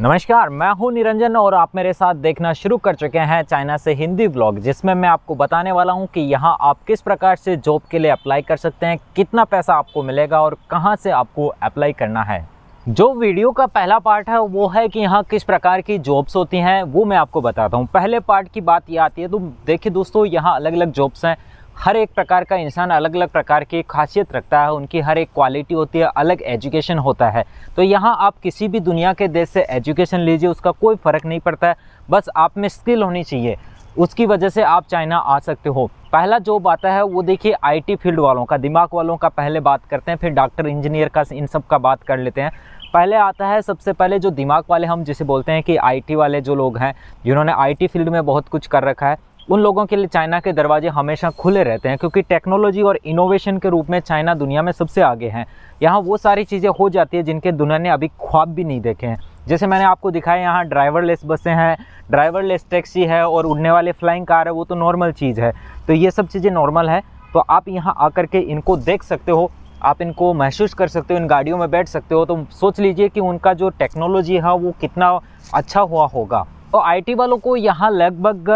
नमस्कार मैं हूं निरंजन और आप मेरे साथ देखना शुरू कर चुके हैं चाइना से हिंदी ब्लॉग जिसमें मैं आपको बताने वाला हूं कि यहां आप किस प्रकार से जॉब के लिए अप्लाई कर सकते हैं कितना पैसा आपको मिलेगा और कहां से आपको अप्लाई करना है जो वीडियो का पहला पार्ट है वो है कि यहाँ किस प्रकार की जॉब्स होती हैं वो मैं आपको बताता हूँ पहले पार्ट की बात ये आती है तो देखिए दोस्तों यहाँ अलग अलग जॉब्स हैं हर एक प्रकार का इंसान अलग अलग प्रकार की खासियत रखता है उनकी हर एक क्वालिटी होती है अलग एजुकेशन होता है तो यहाँ आप किसी भी दुनिया के देश से एजुकेशन लीजिए उसका कोई फ़र्क नहीं पड़ता है बस आप में स्किल होनी चाहिए उसकी वजह से आप चाइना आ सकते हो पहला जो बात है वो देखिए आईटी फील्ड वालों का दिमाग वालों का पहले बात करते हैं फिर डॉक्टर इंजीनियर का इन सब का बात कर लेते हैं पहले आता है सबसे पहले जो दिमाग वाले हम जिसे बोलते हैं कि आईटी वाले जो लोग हैं जिन्होंने आईटी फील्ड में बहुत कुछ कर रखा है उन लोगों के लिए चाइना के दरवाजे हमेशा खुले रहते हैं क्योंकि टेक्नोलॉजी और इनोवेशन के रूप में चाइना दुनिया में सबसे आगे हैं यहाँ वो सारी चीज़ें हो जाती है जिनके दुनिया ने अभी ख्वाब भी नहीं देखे हैं जैसे मैंने आपको दिखाया यहाँ ड्राइवरलेस बसें हैं ड्राइवरलेस टैक्सी है और उड़ने वाले फ्लाइंग कार है वो तो नॉर्मल चीज़ है तो ये सब चीज़ें नॉर्मल है तो आप यहाँ आकर के इनको देख सकते हो आप इनको महसूस कर सकते हो इन गाड़ियों में बैठ सकते हो तो सोच लीजिए कि उनका जो टेक्नोलॉजी है वो कितना अच्छा हुआ होगा तो आईटी वालों को यहाँ लगभग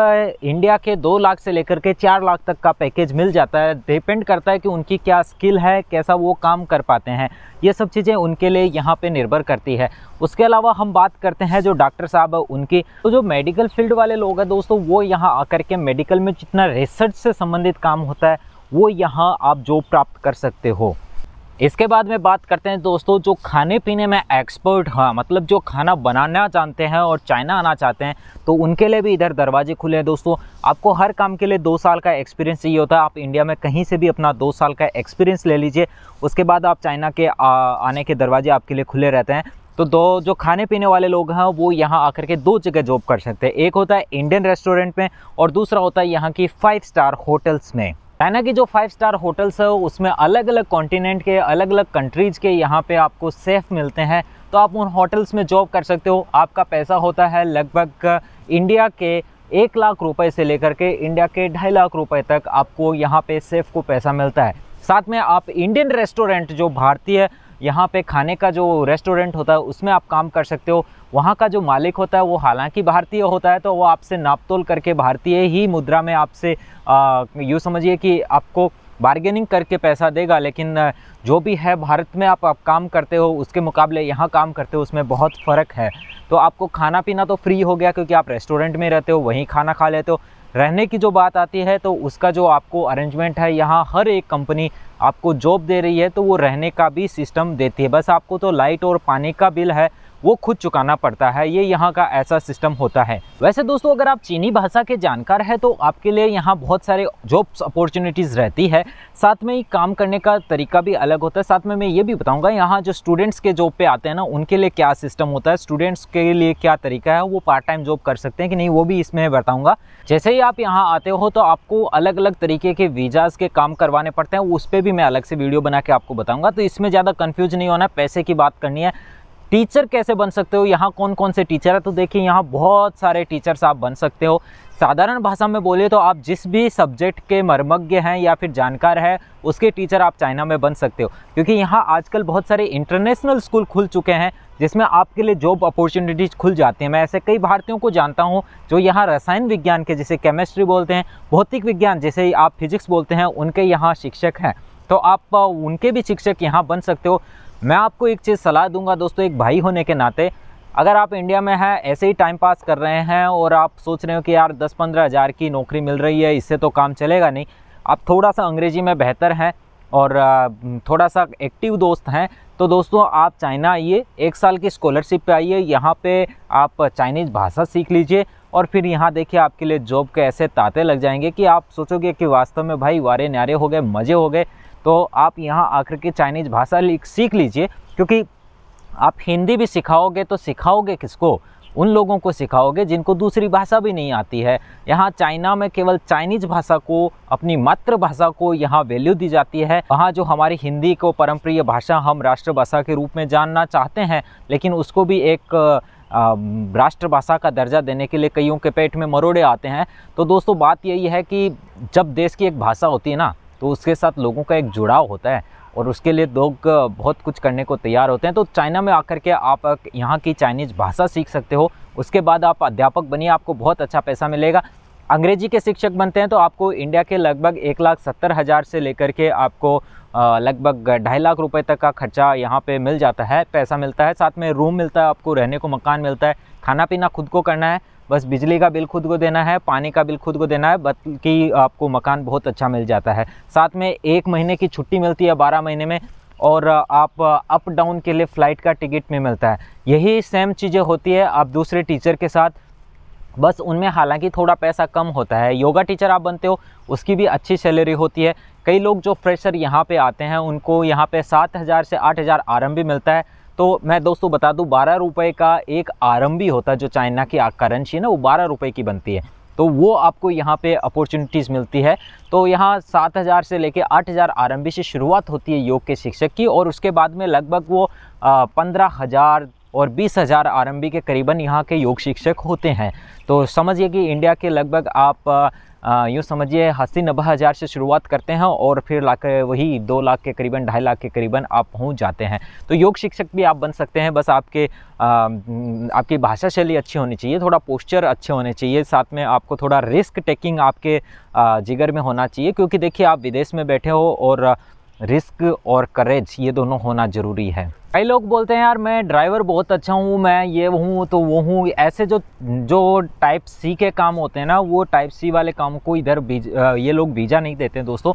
इंडिया के दो लाख से लेकर के चार लाख तक का पैकेज मिल जाता है डिपेंड करता है कि उनकी क्या स्किल है कैसा वो काम कर पाते हैं ये सब चीज़ें उनके लिए यहाँ पे निर्भर करती है उसके अलावा हम बात करते हैं जो डॉक्टर साहब है उनकी तो जो मेडिकल फील्ड वाले लोग हैं दोस्तों वो यहाँ आकर के मेडिकल में जितना रिसर्च से संबंधित काम होता है वो यहाँ आप जॉब प्राप्त कर सकते हो इसके बाद में बात करते हैं दोस्तों जो खाने पीने में एक्सपर्ट हाँ मतलब जो खाना बनाना जानते हैं और चाइना आना चाहते हैं तो उनके लिए भी इधर दरवाजे खुले हैं दोस्तों आपको हर काम के लिए दो साल का एक्सपीरियंस चाहिए होता है आप इंडिया में कहीं से भी अपना दो साल का एक्सपीरियंस ले लीजिए उसके बाद आप चाइना के आ, आने के दरवाजे आपके लिए खुले रहते हैं तो दो जो खाने पीने वाले लोग हैं वो यहाँ आकर के दो जगह जॉब कर सकते हैं एक होता है इंडियन रेस्टोरेंट में और दूसरा होता है यहाँ की फाइव स्टार होटल्स में चाइना की जो फाइव स्टार होटल्स है उसमें अलग अलग कॉन्टिनेंट के अलग अलग कंट्रीज के यहाँ पे आपको सेफ़ मिलते हैं तो आप उन होटल्स में जॉब कर सकते हो आपका पैसा होता है लगभग इंडिया के एक लाख रुपए से लेकर के इंडिया के ढाई लाख रुपए तक आपको यहाँ पे सेफ को पैसा मिलता है साथ में आप इंडियन रेस्टोरेंट जो भारतीय यहाँ पे खाने का जो रेस्टोरेंट होता है उसमें आप काम कर सकते हो वहाँ का जो मालिक होता है वो हालांकि भारतीय होता है तो वो आपसे नापतोल करके भारतीय ही मुद्रा में आपसे यूँ समझिए कि आपको बार्गेनिंग करके पैसा देगा लेकिन जो भी है भारत में आप, आप काम करते हो उसके मुकाबले यहाँ काम करते हो उसमें बहुत फ़र्क है तो आपको खाना पीना तो फ्री हो गया क्योंकि आप रेस्टोरेंट में रहते हो वहीं खाना खा लेते हो रहने की जो बात आती है तो उसका जो आपको अरेंजमेंट है यहाँ हर एक कंपनी आपको जॉब दे रही है तो वो रहने का भी सिस्टम देती है बस आपको तो लाइट और पानी का बिल है वो खुद चुकाना पड़ता है ये यहाँ का ऐसा सिस्टम होता है वैसे दोस्तों अगर आप चीनी भाषा के जानकार है तो आपके लिए यहाँ बहुत सारे जॉब्स अपॉर्चुनिटीज़ रहती है साथ में ही काम करने का तरीका भी अलग होता है साथ में मैं ये भी बताऊँगा यहाँ जो स्टूडेंट्स के जॉब पे आते हैं ना उनके लिए क्या सिस्टम होता है स्टूडेंट्स के लिए क्या तरीका है वो पार्ट टाइम जॉब कर सकते हैं कि नहीं वो भी इसमें बताऊँगा जैसे ही आप यहाँ आते हो तो आपको अलग अलग तरीके के वीज़ाज़ के काम करवाने पड़ते हैं उस पर भी मैं अलग से वीडियो बना के आपको बताऊँगा तो इसमें ज़्यादा कन्फ्यूज नहीं होना पैसे की बात करनी है टीचर कैसे बन सकते हो यहाँ कौन कौन से टीचर है तो देखिए यहाँ बहुत सारे टीचर्स आप बन सकते हो साधारण भाषा में बोले तो आप जिस भी सब्जेक्ट के मर्मज्ञ हैं या फिर जानकार है उसके टीचर आप चाइना में बन सकते हो क्योंकि यहाँ आजकल बहुत सारे इंटरनेशनल स्कूल खुल चुके हैं जिसमें आपके लिए जॉब अपॉर्चुनिटीज़ खुल जाती हैं मैं ऐसे कई भारतीयों को जानता हूँ जो यहाँ रसायन विज्ञान के जैसे केमिस्ट्री बोलते हैं भौतिक विज्ञान जैसे आप फिजिक्स बोलते हैं उनके यहाँ शिक्षक हैं तो आप उनके भी शिक्षक यहाँ बन सकते हो मैं आपको एक चीज़ सलाह दूंगा दोस्तों एक भाई होने के नाते अगर आप इंडिया में हैं ऐसे ही टाइम पास कर रहे हैं और आप सोच रहे हो कि यार दस पंद्रह हज़ार की नौकरी मिल रही है इससे तो काम चलेगा नहीं आप थोड़ा सा अंग्रेजी में बेहतर हैं और थोड़ा सा एक्टिव दोस्त हैं तो दोस्तों आप चाइना आइए एक साल की स्कॉलरशिप पे आइए यहाँ पे आप चाइनीज़ भाषा सीख लीजिए और फिर यहाँ देखिए आपके लिए जॉब के ऐसे तांते लग जाएंगे कि आप सोचोगे कि वास्तव में भाई वारे न्यारे हो गए मज़े हो गए तो आप यहाँ आकर के चाइनीज़ भाषा सीख लीजिए क्योंकि आप हिंदी भी सिखाओगे तो सिखाओगे किसको उन लोगों को सिखाओगे जिनको दूसरी भाषा भी नहीं आती है यहाँ चाइना में केवल चाइनीज भाषा को अपनी मातृभाषा को यहाँ वैल्यू दी जाती है वहाँ जो हमारी हिंदी को परम्प्रिय भाषा हम राष्ट्रभाषा के रूप में जानना चाहते हैं लेकिन उसको भी एक राष्ट्रभाषा का दर्जा देने के लिए कईयों के पेट में मरोड़े आते हैं तो दोस्तों बात यही है कि जब देश की एक भाषा होती है ना तो उसके साथ लोगों का एक जुड़ाव होता है और उसके लिए लोग बहुत कुछ करने को तैयार होते हैं तो चाइना में आकर के आप यहाँ की चाइनीज़ भाषा सीख सकते हो उसके बाद आप अध्यापक बनिए आपको बहुत अच्छा पैसा मिलेगा अंग्रेजी के शिक्षक बनते हैं तो आपको इंडिया के लगभग एक लाख सत्तर हज़ार से लेकर के आपको लगभग ढाई लाख रुपए तक का खर्चा यहाँ पे मिल जाता है पैसा मिलता है साथ में रूम मिलता है आपको रहने को मकान मिलता है खाना पीना खुद को करना है बस बिजली का बिल खुद को देना है पानी का बिल खुद को देना है बल्कि आपको मकान बहुत अच्छा मिल जाता है साथ में एक महीने की छुट्टी मिलती है बारह महीने में और आप अप डाउन के लिए फ़्लाइट का टिकट में मिलता है यही सेम चीज़ें होती है आप दूसरे टीचर के साथ बस उनमें हालांकि थोड़ा पैसा कम होता है योगा टीचर आप बनते हो उसकी भी अच्छी सैलरी होती है कई लोग जो फ्रेशर यहाँ पे आते हैं उनको यहाँ पे सात हज़ार से आठ हज़ार आरम भी मिलता है तो मैं दोस्तों बता दूँ बारह रुपये का एक आरम भी होता है जो चाइना की करेंसी है ना वो बारह रुपये की बनती है तो वो आपको यहाँ पे अपॉर्चुनिटीज़ मिलती है तो यहाँ सात हज़ार से लेके आठ हज़ार आरम्भी से शुरुआत होती है योग के शिक्षक की और उसके बाद में लगभग वो पंद्रह हज़ार और बीस हज़ार आर के करीबन यहाँ के योग शिक्षक होते हैं तो समझिए कि इंडिया के लगभग आप यूँ समझिए अस्सी नब्बे हज़ार से शुरुआत करते हैं और फिर ला वही दो लाख के करीबन ढाई लाख के करीबन आप पहुँच जाते हैं तो योग शिक्षक भी आप बन सकते हैं बस आपके आ, आपकी भाषा शैली अच्छी होनी चाहिए थोड़ा पोस्चर अच्छे होने चाहिए साथ में आपको थोड़ा रिस्क टेकिंग आपके जिगर में होना चाहिए क्योंकि देखिए आप विदेश में बैठे हो और रिस्क और करेज ये दोनों होना ज़रूरी है कई लोग बोलते हैं यार मैं ड्राइवर बहुत अच्छा हूँ मैं ये हूँ तो वो हूँ ऐसे जो जो टाइप सी के काम होते हैं ना वो टाइप सी वाले काम को इधर ये लोग वीज़ा नहीं देते हैं दोस्तों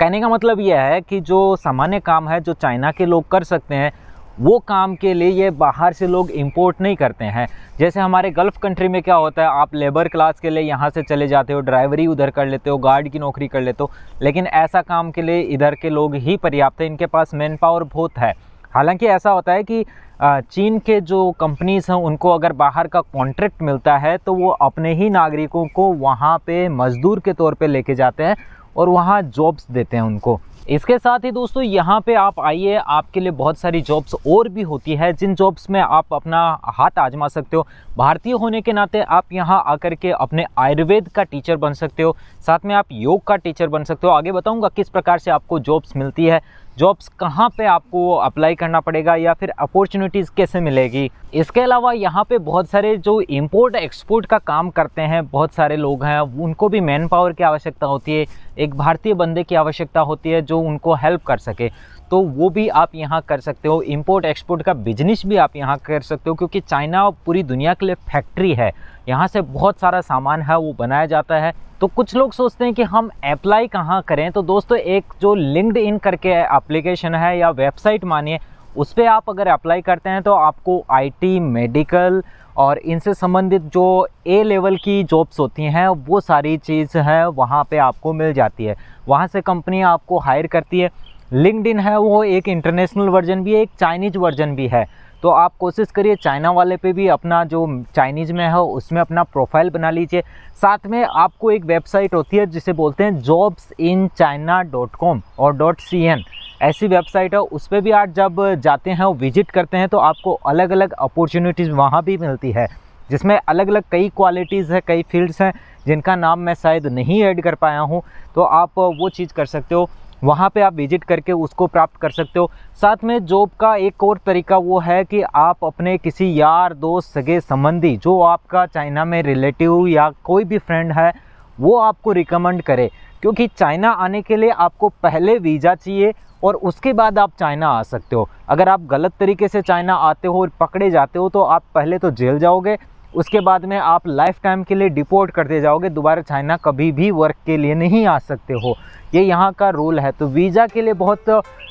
कहने का मतलब यह है कि जो सामान्य काम है जो चाइना के लोग कर सकते हैं वो काम के लिए ये बाहर से लोग इंपोर्ट नहीं करते हैं जैसे हमारे गल्फ़ कंट्री में क्या होता है आप लेबर क्लास के लिए यहाँ से चले जाते हो ड्राइवरी उधर कर लेते हो गार्ड की नौकरी कर लेते हो लेकिन ऐसा काम के लिए इधर के लोग ही पर्याप्त हैं इनके पास मैन पावर बहुत है हालांकि ऐसा होता है कि चीन के जो कंपनीज़ हैं उनको अगर बाहर का कॉन्ट्रैक्ट मिलता है तो वो अपने ही नागरिकों को वहाँ पे मज़दूर के तौर पे लेके जाते हैं और वहाँ जॉब्स देते हैं उनको इसके साथ ही दोस्तों यहाँ पे आप आइए आपके लिए बहुत सारी जॉब्स और भी होती है जिन जॉब्स में आप अपना हाथ आजमा सकते हो भारतीय होने के नाते आप यहाँ आकर के अपने आयुर्वेद का टीचर बन सकते हो साथ में आप योग का टीचर बन सकते हो आगे बताऊँगा किस प्रकार से आपको जॉब्स मिलती है जॉब्स कहाँ पे आपको अप्लाई करना पड़ेगा या फिर अपॉर्चुनिटीज़ कैसे मिलेगी इसके अलावा यहाँ पे बहुत सारे जो इंपोर्ट एक्सपोर्ट का काम करते हैं बहुत सारे लोग हैं उनको भी मैन पावर की आवश्यकता होती है एक भारतीय बंदे की आवश्यकता होती है जो उनको हेल्प कर सके तो वो भी आप यहाँ कर सकते हो इम्पोर्ट एक्सपोर्ट का बिजनेस भी आप यहाँ कर सकते हो क्योंकि चाइना पूरी दुनिया के लिए फैक्ट्री है यहाँ से बहुत सारा सामान है वो बनाया जाता है तो कुछ लोग सोचते हैं कि हम अप्लाई कहाँ करें तो दोस्तों एक जो लिंकड इन करके एप्लीकेशन है या वेबसाइट मानिए उस पर आप अगर अप्लाई करते हैं तो आपको आईटी मेडिकल और इनसे संबंधित जो ए लेवल की जॉब्स होती हैं वो सारी चीज़ है वहाँ पे आपको मिल जाती है वहाँ से कंपनी आपको हायर करती है लिंकड है वो एक इंटरनेशनल वर्जन भी है एक चाइनीज वर्जन भी है तो आप कोशिश करिए चाइना वाले पे भी अपना जो चाइनीज़ में है उसमें अपना प्रोफाइल बना लीजिए साथ में आपको एक वेबसाइट होती है जिसे बोलते हैं jobs in China dot com और डॉट सी एन ऐसी वेबसाइट है उस पर भी आप जब जाते हैं विजिट करते हैं तो आपको अलग अलग अपॉर्चुनिटीज़ वहाँ भी मिलती है जिसमें अलग अलग कई क्वालिटीज़ है कई फील्ड्स हैं जिनका नाम मैं शायद नहीं ऐड कर पाया हूँ तो आप वो चीज़ कर सकते हो वहाँ पे आप विजिट करके उसको प्राप्त कर सकते हो साथ में जॉब का एक और तरीका वो है कि आप अपने किसी यार दोस्त सगे संबंधी जो आपका चाइना में रिलेटिव या कोई भी फ्रेंड है वो आपको रिकमेंड करे क्योंकि चाइना आने के लिए आपको पहले वीज़ा चाहिए और उसके बाद आप चाइना आ सकते हो अगर आप गलत तरीके से चाइना आते हो और पकड़े जाते हो तो आप पहले तो जेल जाओगे उसके बाद में आप लाइफ टाइम के लिए डिपोर्ट करते जाओगे दोबारा चाइना कभी भी वर्क के लिए नहीं आ सकते हो ये यहाँ का रूल है तो वीज़ा के लिए बहुत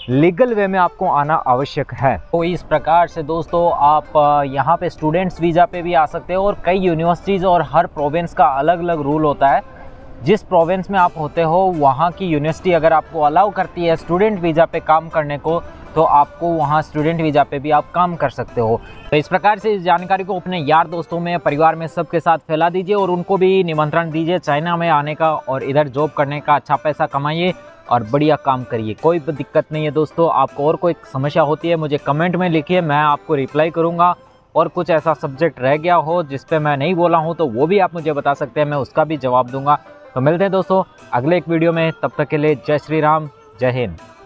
लीगल वे में आपको आना आवश्यक है तो इस प्रकार से दोस्तों आप यहाँ पे स्टूडेंट्स वीज़ा पे भी आ सकते हो और कई यूनिवर्सिटीज़ और हर प्रोविंस का अलग अलग रूल होता है जिस प्रोविंस में आप होते हो वहाँ की यूनिवर्सिटी अगर आपको अलाउ करती है स्टूडेंट वीज़ा पे काम करने को तो आपको वहाँ स्टूडेंट वीज़ा पे भी आप काम कर सकते हो तो इस प्रकार से इस जानकारी को अपने यार दोस्तों में परिवार में सबके साथ फैला दीजिए और उनको भी निमंत्रण दीजिए चाइना में आने का और इधर जॉब करने का अच्छा पैसा कमाइए और बढ़िया काम करिए कोई दिक्कत नहीं है दोस्तों आपको और कोई समस्या होती है मुझे कमेंट में लिखिए मैं आपको रिप्लाई करूँगा और कुछ ऐसा सब्जेक्ट रह गया हो जिस पे मैं नहीं बोला हूँ तो वो भी आप मुझे बता सकते हैं मैं उसका भी जवाब दूंगा तो मिलते हैं दोस्तों अगले एक वीडियो में तब तक के लिए जय श्री राम जय हिंद